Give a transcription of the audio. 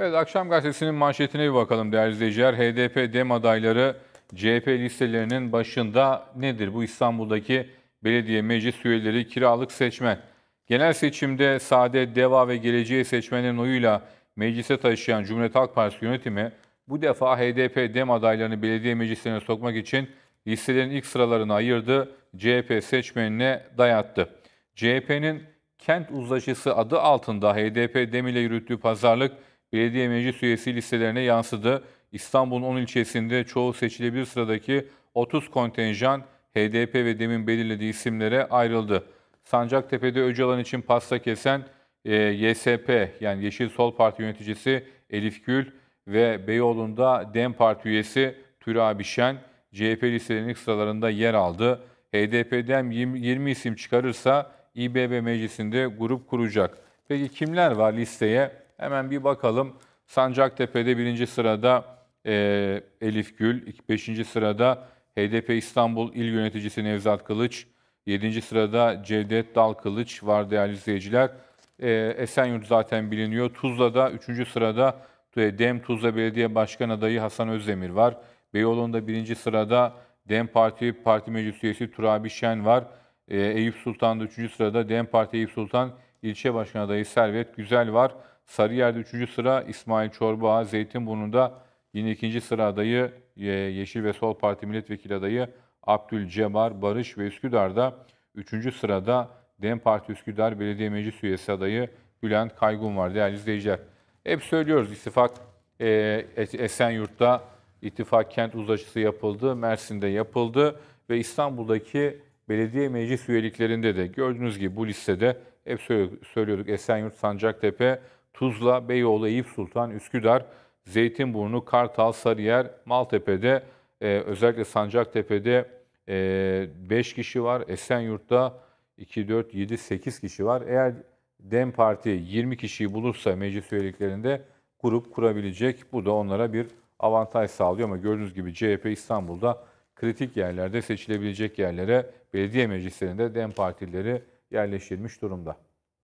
Evet, Akşam Gazetesi'nin manşetine bir bakalım değerli izleyiciler. HDP dem adayları CHP listelerinin başında nedir? Bu İstanbul'daki belediye meclis üyeleri kiralık seçmen. Genel seçimde sade, deva ve geleceğe seçmenin oyuyla meclise taşıyan Cumhuriyet Halk Partisi yönetimi bu defa HDP dem adaylarını belediye meclislerine sokmak için listelerin ilk sıralarını ayırdı, CHP seçmenine dayattı. CHP'nin kent uzlaşısı adı altında HDP dem ile yürüttüğü pazarlık belediye meclis üyesi listelerine yansıdı. İstanbul'un 10 ilçesinde çoğu seçilebilir sıradaki 30 kontenjan HDP ve demin belirlediği isimlere ayrıldı. Sancaktepe'de Öcalan için pasta kesen e, YSP yani Yeşil Sol Parti yöneticisi Elif Gül ve Beyoğlu'nda DEM Parti üyesi Türa Bişen CHP listelerinin sıralarında yer aldı. HDP'den 20, 20 isim çıkarırsa İBB meclisinde grup kuracak. Peki kimler var listeye Hemen bir bakalım. Sancaktepe'de birinci sırada e, Elif Gül, beşinci sırada HDP İstanbul İl Yöneticisi Nevzat Kılıç, yedinci sırada Cevdet Dal Kılıç var değerli izleyiciler. E, Esenyurt zaten biliniyor. Tuzla'da üçüncü sırada e, DEM Tuzla Belediye Başkan adayı Hasan Özdemir var. Beyoğlu'nda birinci sırada DEM Parti Parti Meclis Üyesi Turabi Şen var. E, Eyüp Sultan'da üçüncü sırada DEM Parti Eyüp Sultan İlçe Başkan adayı Servet Güzel var. Sarıyer'de 3. sıra İsmail Çorba, Zeytinburnu'da yine 2. sıra adayı e, Yeşil ve Sol Parti milletvekili adayı Cemar, Barış ve Üsküdar'da 3. sırada DEM Parti Üsküdar Belediye Meclis Üyesi adayı Bülent Kaygun var değerli izleyiciler. Hep söylüyoruz ittifak e, Esenyurt'ta ittifak kent uzlaşısı yapıldı, Mersin'de yapıldı ve İstanbul'daki belediye meclis üyeliklerinde de gördüğünüz gibi bu listede hep söylüyorduk Esenyurt, Sancaktepe, Tuzla, Beyoğlu, Eyüp Sultan, Üsküdar, Zeytinburnu, Kartal, Sarıyer, Maltepe'de e, özellikle Sancaktepe'de e, 5 kişi var. Esenyurt'ta 2, 4, 7, 8 kişi var. Eğer DEM Parti 20 kişiyi bulursa meclis üyeliklerinde grup kurabilecek. Bu da onlara bir avantaj sağlıyor ama gördüğünüz gibi CHP İstanbul'da kritik yerlerde seçilebilecek yerlere belediye meclislerinde DEM partileri yerleştirilmiş durumda.